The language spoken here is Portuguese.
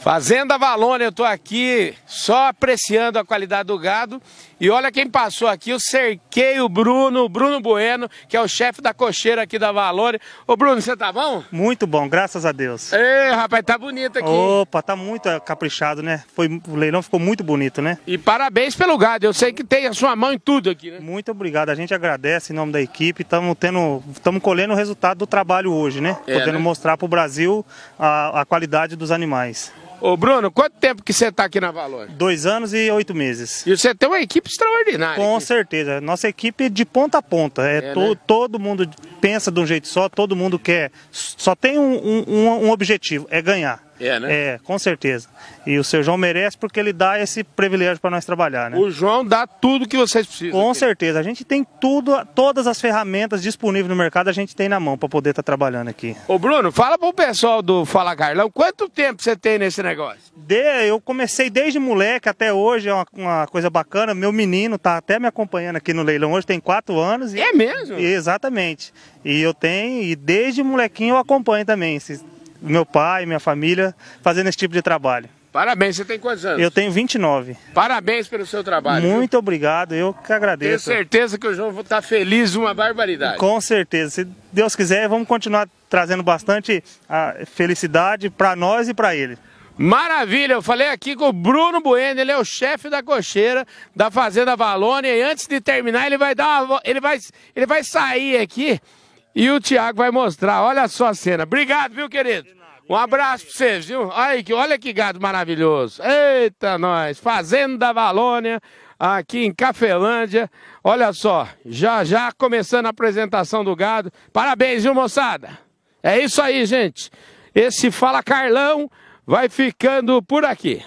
Fazenda Valona, eu estou aqui só apreciando a qualidade do gado. E olha quem passou aqui, eu cerquei o Bruno, o Bruno Bueno, que é o chefe da cocheira aqui da Valônia. Ô Bruno, você tá bom? Muito bom, graças a Deus. É, rapaz, tá bonito aqui. Opa, tá muito caprichado, né? Foi, o leilão ficou muito bonito, né? E parabéns pelo gado, eu sei que tem a sua mão em tudo aqui, né? Muito obrigado, a gente agradece em nome da equipe, estamos tendo, estamos colhendo o resultado do trabalho hoje, né? É, Podendo né? mostrar para o Brasil a, a qualidade dos animais. Ô Bruno, quanto tempo que você está aqui na Valor? Dois anos e oito meses. E você tem uma equipe extraordinária. Com aqui. certeza. Nossa equipe de ponta a ponta. É, é to né? todo mundo pensa de um jeito só, todo mundo quer. Só tem um, um, um objetivo, é ganhar. É, né? É, com certeza. E o seu João merece porque ele dá esse privilégio para nós trabalhar, né? O João dá tudo que vocês precisam. Com aqui. certeza. A gente tem tudo, todas as ferramentas disponíveis no mercado, a gente tem na mão para poder estar tá trabalhando aqui. Ô Bruno, fala pro pessoal do Fala Carlão, quanto tempo você tem nesse negócio? De, eu comecei desde moleque até hoje, é uma, uma, coisa bacana. Meu menino tá até me acompanhando aqui no leilão hoje, tem quatro anos. E... É mesmo? Exatamente. E eu tenho, e desde molequinho eu acompanho também, esse, meu pai, minha família, fazendo esse tipo de trabalho. Parabéns, você tem quantos anos? Eu tenho 29. Parabéns pelo seu trabalho. Muito viu? obrigado, eu que agradeço. Tenho certeza que o João estar tá feliz, uma barbaridade. Com certeza. Se Deus quiser, vamos continuar trazendo bastante felicidade para nós e para ele. Maravilha, eu falei aqui com o Bruno Bueno, ele é o chefe da cocheira da Fazenda Valônia e antes de terminar ele vai dar uma, ele vai ele vai sair aqui e o Thiago vai mostrar. Olha só a cena. Obrigado, viu, querido? Um abraço pra vocês, viu? Olha que, olha que gado maravilhoso. Eita, nós. Fazenda Valônia, aqui em Cafelândia. Olha só, já já começando a apresentação do gado. Parabéns, viu, moçada? É isso aí, gente. Esse Fala Carlão vai ficando por aqui.